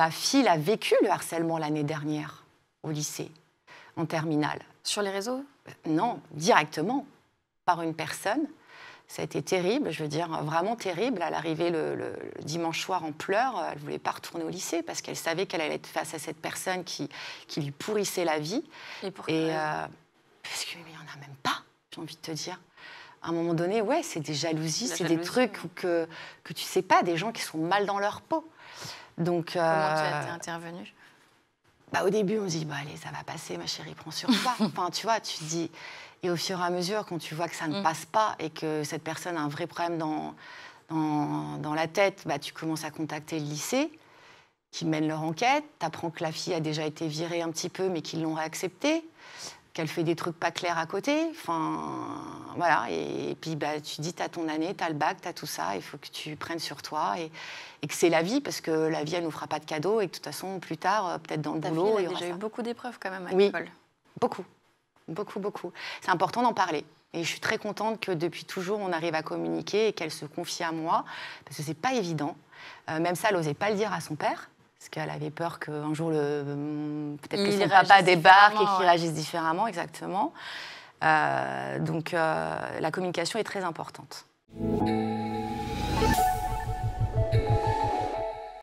Ma fille a vécu le harcèlement l'année dernière au lycée, en terminale. Sur les réseaux euh, Non, directement, par une personne. Ça a été terrible, je veux dire, vraiment terrible. À l'arrivée, le, dimanche soir en pleurs, elle ne voulait pas retourner au lycée parce qu'elle savait qu'elle allait être face à cette personne qui, qui lui pourrissait la vie. Et pourquoi euh, Parce qu'il n'y en a même pas, j'ai envie de te dire à un moment donné, ouais, c'est des jalousies, c'est des trucs que, que tu sais pas, des gens qui sont mal dans leur peau. Donc, Comment tu as euh, été intervenue bah, au début, on se dit, bah, allez, ça va passer, ma chérie, prends sur toi. enfin, tu vois, tu dis. Et au fur et à mesure, quand tu vois que ça ne mm. passe pas et que cette personne a un vrai problème dans, dans, la tête, bah, tu commences à contacter le lycée qui mène leur enquête. Tu apprends que la fille a déjà été virée un petit peu, mais qu'ils l'ont réacceptée, qu'elle fait des trucs pas clairs à côté. Enfin, voilà, et, puis bah, tu dis, tu as ton année, tu as le bac, tu as tout ça, il faut que tu prennes sur toi et, que c'est la vie, parce que la vie, elle nous fera pas de cadeaux et que de toute façon, plus tard, euh, peut-être dans le Ta boulot. Fille, déjà eu beaucoup d'épreuves quand même à oui, Beaucoup, beaucoup, beaucoup. C'est important d'en parler. Et je suis très contente que depuis toujours, on arrive à communiquer et qu'elle se confie à moi, parce que c'est pas évident. Euh, même ça, elle n'osait pas le dire à son père, parce qu'elle avait peur qu'un jour, le... Hum, peut-être que son papa débarque et qu'il réagisse différemment, exactement. Euh, donc euh, la communication est très importante.